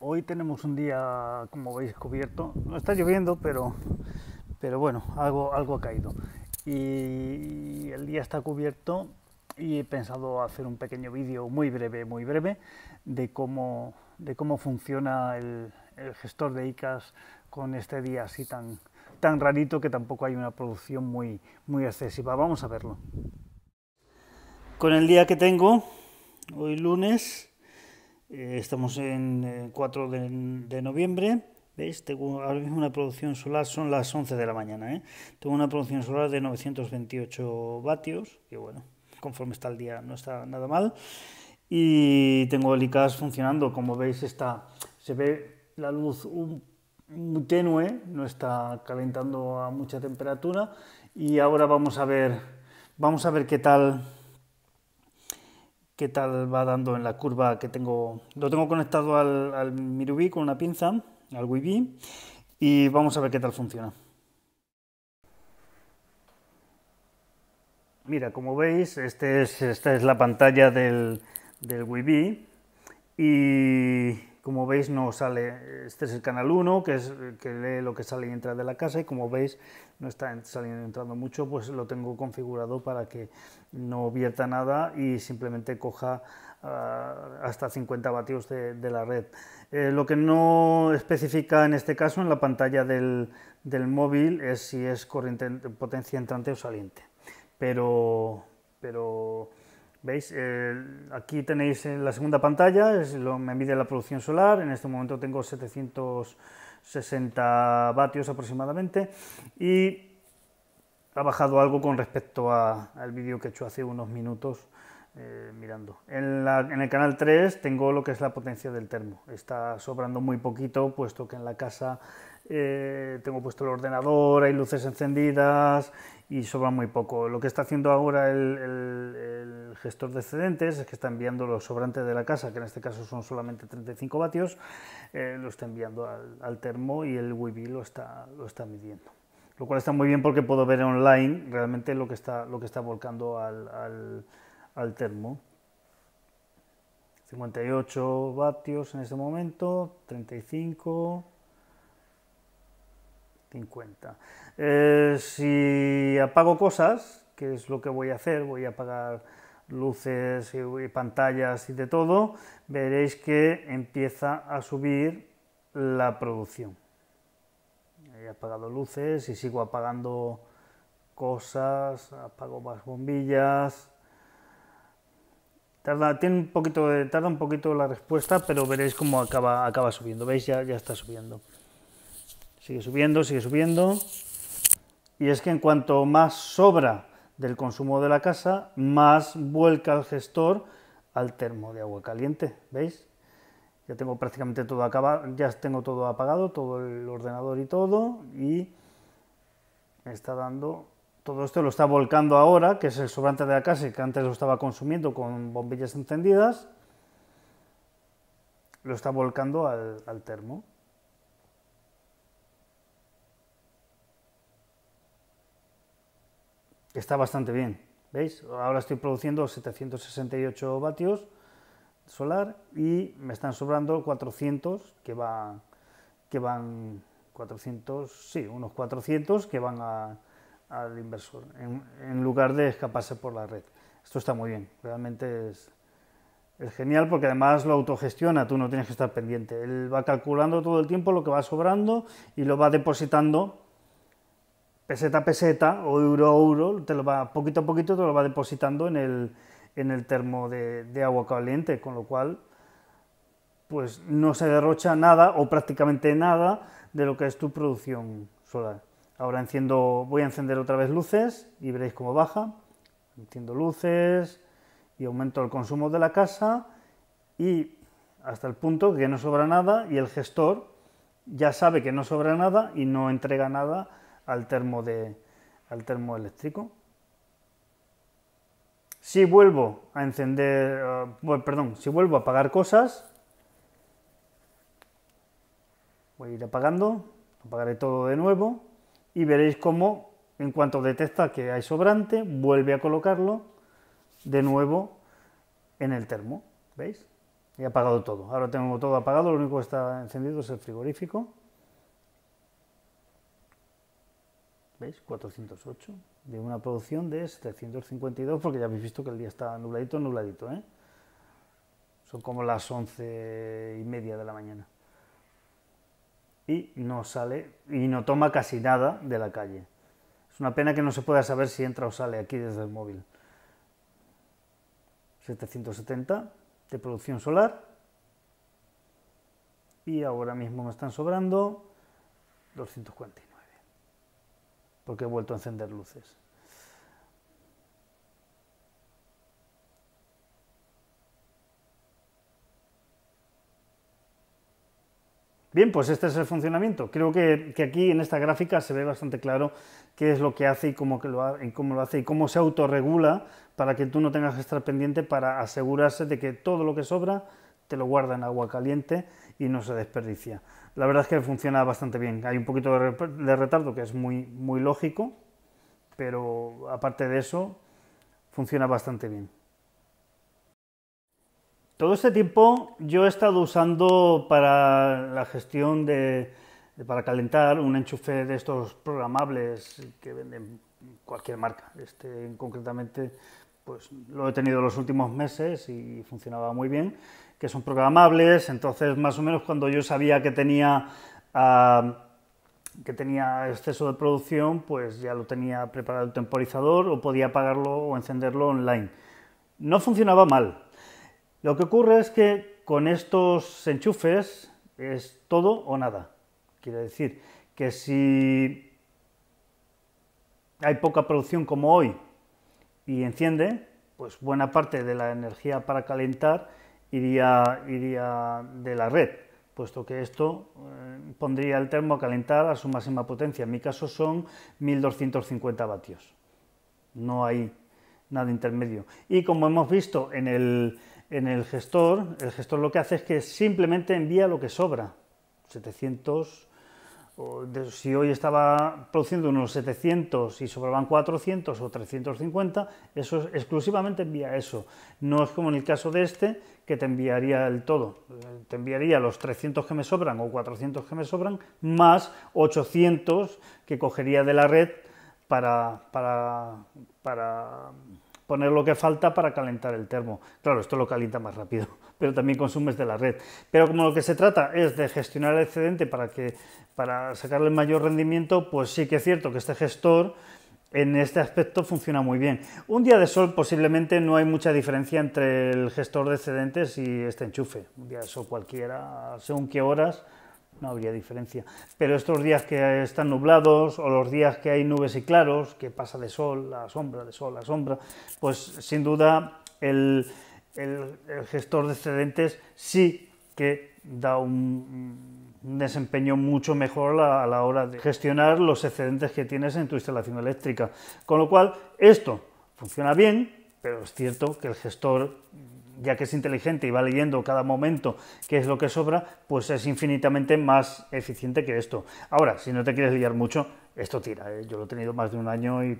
Hoy tenemos un día, como veis, cubierto. No está lloviendo, pero, pero bueno, algo, algo ha caído. Y el día está cubierto y he pensado hacer un pequeño vídeo muy breve, muy breve, de cómo, de cómo funciona el, gestor de ICAS con este día así tan, tan rarito que tampoco hay una producción muy, muy excesiva. Vamos a verlo. Con el día que tengo, hoy lunes, eh, estamos en 4 eh, de, noviembre. ¿Veis? Tengo ahora mismo una producción solar, son las 11 de la mañana. ¿eh? Tengo una producción solar de 928 vatios, que bueno, conforme está el día no está nada mal. Y tengo el ICAS funcionando, como veis, está, se ve la luz muy tenue, no está calentando a mucha temperatura. Y ahora vamos a ver, vamos a ver qué tal qué tal va dando en la curva que tengo. Lo tengo conectado al, al Mirubi con una pinza, al Wibi, y vamos a ver qué tal funciona. Mira, como veis, este esta es la pantalla del, del y como veis no sale, este es el canal 1 que, es, que lee lo que sale y entra de la casa y como veis no está saliendo entrando mucho, pues lo tengo configurado para que no vierta nada y simplemente coja ah, hasta 50 vatios de, la red. Eh, lo que no especifica en este caso en la pantalla del, móvil es si es corriente, potencia entrante o saliente. Pero, pero ¿Veis? Eh, aquí tenéis en eh, la segunda pantalla, es lo, me mide la producción solar, en este momento tengo 760 vatios aproximadamente y ha bajado algo con respecto al vídeo que he hecho hace unos minutos eh, mirando. En, el canal 3 tengo lo que es la potencia del termo. Está sobrando muy poquito, puesto que en la casa eh, tengo puesto el ordenador, hay luces encendidas y sobra muy poco. Lo que está haciendo ahora el, gestor de excedentes es que está enviando los sobrantes de la casa, que en este caso son solamente 35 vatios, eh, lo está enviando al, termo y el wi lo lo está midiendo lo cual está muy bien porque puedo ver online realmente lo que está, lo que está volcando al, termo. 58 vatios en este momento, 35, 50. Eh, si apago cosas, que es lo que voy a hacer, voy a apagar luces y pantallas y de todo, veréis que empieza a subir la producción he apagado luces y sigo apagando cosas, apago más bombillas. Tarda, un poquito tarda un poquito la respuesta, pero veréis cómo acaba, acaba subiendo. ¿Veis? Ya, ya está subiendo. Sigue subiendo, sigue subiendo. Y es que en cuanto más sobra del consumo de la casa, más vuelca el gestor al termo de agua caliente. ¿Veis? ya tengo prácticamente todo acabado, ya tengo todo apagado, todo el ordenador y todo, y me está dando, todo esto lo está volcando ahora, que es el sobrante de la casa que antes lo estaba consumiendo con bombillas encendidas, lo está volcando al, al termo. Está bastante bien, ¿veis? Ahora estoy produciendo 768 vatios, solar y me están sobrando 400 que van, que van 400, sí, unos 400 que van al inversor en, lugar de escaparse por la red. Esto está muy bien, realmente es, genial porque además lo autogestiona, tú no tienes que estar pendiente. Él va calculando todo el tiempo lo que va sobrando y lo va depositando peseta a peseta o euro a euro, te lo va, poquito a poquito te lo va depositando en el, en el termo de, agua caliente, con lo cual pues no se derrocha nada o prácticamente nada de lo que es tu producción solar. Ahora enciendo, voy a encender otra vez luces y veréis cómo baja. Enciendo luces y aumento el consumo de la casa y hasta el punto que no sobra nada y el gestor ya sabe que no sobra nada y no entrega nada al termo, de, al termo eléctrico. Si vuelvo a encender, eh, perdón, si vuelvo a apagar cosas, voy a ir apagando, apagaré todo de nuevo y veréis cómo en cuanto detecta que hay sobrante, vuelve a colocarlo de nuevo en el termo, ¿veis? He apagado todo, ahora tengo todo apagado, lo único que está encendido es el frigorífico. ¿Veis? 408. De una producción de 752, porque ya habéis visto que el día está nubladito, nubladito, ¿eh? Son como las once y media de la mañana. Y no sale, y no toma casi nada de la calle. Es una pena que no se pueda saber si entra o sale aquí desde el móvil. 770 de producción solar. Y ahora mismo me están sobrando 240 porque he vuelto a encender luces. Bien, pues este es el funcionamiento. Creo que, aquí en esta gráfica se ve bastante claro qué es lo que hace y cómo, lo, y cómo lo hace y cómo se autorregula para que tú no tengas que estar pendiente para asegurarse de que todo lo que sobra te lo guarda en agua caliente y no se desperdicia. La verdad es que funciona bastante bien. Hay un poquito de, retardo que es muy, muy lógico, pero aparte de eso, funciona bastante bien. Todo este tiempo yo he estado usando para la gestión de, de, para calentar un enchufe de estos programables que venden cualquier marca. Este concretamente pues lo he tenido los últimos meses y funcionaba muy bien que son programables, entonces más o menos cuando yo sabía que tenía, ah, que tenía exceso de producción, pues ya lo tenía preparado el temporizador o podía apagarlo o encenderlo online. No funcionaba mal. Lo que ocurre es que con estos enchufes es todo o nada. Quiere decir que si hay poca producción como hoy y enciende, pues buena parte de la energía para calentar iría, iría de la red, puesto que esto eh, pondría el termo a calentar a su máxima potencia. En mi caso son 1250 vatios. No hay nada intermedio. Y como hemos visto en el, en el gestor, el gestor lo que hace es que simplemente envía lo que sobra. 700 si hoy estaba produciendo unos 700 y sobraban 400 o 350, eso es exclusivamente envía eso. No es como en el caso de este, que te enviaría el todo. Te enviaría los 300 que me sobran o 400 que me sobran, más 800 que cogería de la red para, para, para poner lo que falta para calentar el termo. Claro, esto lo calienta más rápido, pero también consumes de la red. Pero como lo que se trata es de gestionar el excedente para, que, para sacarle el mayor rendimiento, pues sí que es cierto que este gestor en este aspecto funciona muy bien. Un día de sol posiblemente no hay mucha diferencia entre el gestor de excedentes y este enchufe. Un día de sol cualquiera, según qué horas, no habría diferencia. Pero estos días que están nublados o los días que hay nubes y claros, que pasa de sol a sombra, de sol a sombra, pues sin duda el, gestor de excedentes sí que da un, desempeño mucho mejor a, a la hora de gestionar los excedentes que tienes en tu instalación eléctrica. Con lo cual, esto funciona bien, pero es cierto que el gestor ya que es inteligente y va leyendo cada momento qué es lo que sobra, pues es infinitamente más eficiente que esto. Ahora, si no te quieres liar mucho, esto tira. ¿eh? Yo lo he tenido más de un año y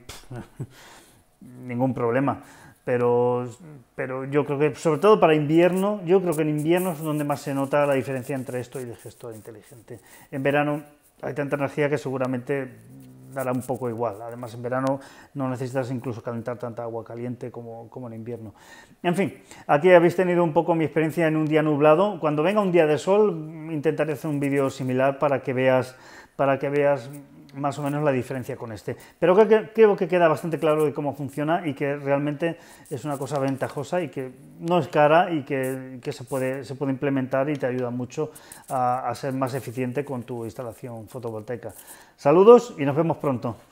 ningún problema. Pero, pero yo creo que, sobre todo para invierno, yo creo que en invierno es donde más se nota la diferencia entre esto y el gestor inteligente. En verano hay tanta energía que seguramente dará un poco igual. Además, en verano no necesitas incluso calentar tanta agua caliente como, en invierno. En fin, aquí habéis tenido un poco mi experiencia en un día nublado. Cuando venga un día de sol, intentaré hacer un vídeo similar para que veas, para que veas más o menos la diferencia con este. Pero creo que queda bastante claro de cómo funciona y que realmente es una cosa ventajosa y que no es cara y que, se, puede, se puede implementar y te ayuda mucho a ser más eficiente con tu instalación fotovoltaica. Saludos y nos vemos pronto.